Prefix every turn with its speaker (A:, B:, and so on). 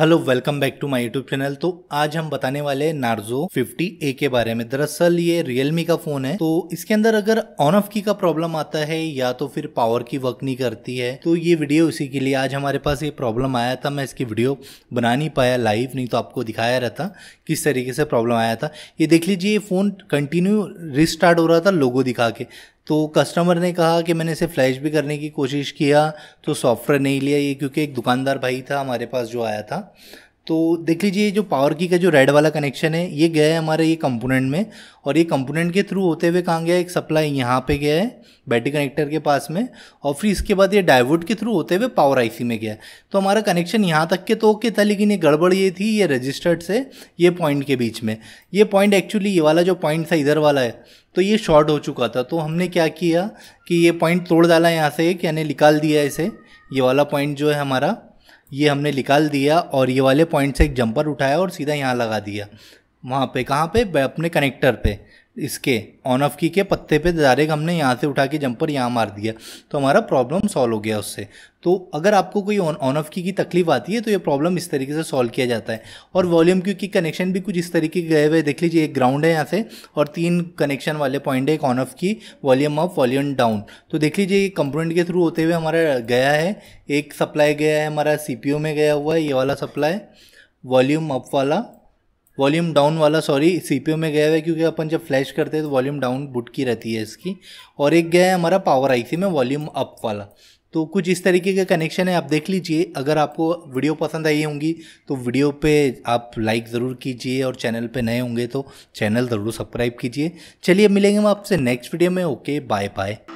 A: hello welcome back to my YouTube channel तो आज हम बताने वाले नार्जो ए के बारे में दरअसल ये रियलमी का फोन है तो इसके अंदर अगर ऑन ऑफ की का प्रॉब्लम आता है या तो फिर पावर की वर्क नहीं करती है तो ये वीडियो इसी के लिए आज हमारे पास ये प्रॉब्लम आया था मैं इसकी वीडियो बना नहीं पाया लाइव नहीं तो आपको दिखाया रहता किस तरीके से प्रॉब्लम आया था ये देख लीजिए ये फ़ोन कंटिन्यू रिस्टार्ट हो रहा था लोगो दिखा के तो कस्टमर ने कहा कि मैंने इसे फ्लैश भी करने की कोशिश किया तो सॉफ्टवेयर नहीं लिया ये क्योंकि एक दुकानदार भाई था हमारे पास जो आया था तो देख लीजिए ये जो पावर की का जो रेड वाला कनेक्शन है ये गया है हमारे ये कंपोनेंट में और ये कंपोनेंट के थ्रू होते हुए कहाँ गया एक सप्लाई यहाँ पे गया है बैटरी कनेक्टर के पास में और फिर इसके बाद ये डाइवर्ट के थ्रू होते हुए पावर आईसी में गया तो हमारा कनेक्शन यहाँ तक के तो ओके था लेकिन ये गड़बड़ ये थी ये रजिस्टर्ड से ये पॉइंट के बीच में ये पॉइंट एक्चुअली ये वाला जो पॉइंट था इधर वाला है तो ये शॉर्ट हो चुका था तो हमने क्या किया कि ये पॉइंट तोड़ डाला यहाँ से एक यानी निकाल दिया इसे ये वाला पॉइंट जो है हमारा ये हमने निकाल दिया और ये वाले पॉइंट से एक जंपर उठाया और सीधा यहाँ लगा दिया वहाँ पे कहाँ पे अपने कनेक्टर पे इसके ऑन ऑफ की के पत्ते पे डायरेक्ट हमने यहाँ से उठा के जंपर यहाँ मार दिया तो हमारा प्रॉब्लम सॉल्व हो गया उससे तो अगर आपको कोई ऑन ऑफ की की तकलीफ आती है तो ये प्रॉब्लम इस तरीके से सॉल्व किया जाता है और वॉल्यूम क्यू की कनेक्शन भी कुछ इस तरीके के गए हुए देख लीजिए एक ग्राउंड है यहाँ से और तीन कनेक्शन वाले पॉइंट है एक ऑन ऑफ की वॉल्यूम अप वॉल्यूम डाउन तो देख लीजिए ये कंपोनेंट के थ्रू होते हुए हमारा गया है एक सप्लाई गया है हमारा सी में गया हुआ है ये वाला सप्लाई वॉल्यूम अप वाला वॉल्यूम डाउन वाला सॉरी सीपीयू में गया हुआ है क्योंकि अपन जब फ्लैश करते हैं तो वॉल्यूम डाउन बुट की रहती है इसकी और एक गया है हमारा पावर आईसी में वॉल्यूम अप वाला तो कुछ इस तरीके के कनेक्शन है आप देख लीजिए अगर आपको वीडियो पसंद आई होंगी तो वीडियो पे आप लाइक ज़रूर कीजिए और चैनल पे नए होंगे तो चैनल ज़रूर सब्सक्राइब कीजिए चलिए मिलेंगे हम आपसे नेक्स्ट वीडियो में ओके बाय बाय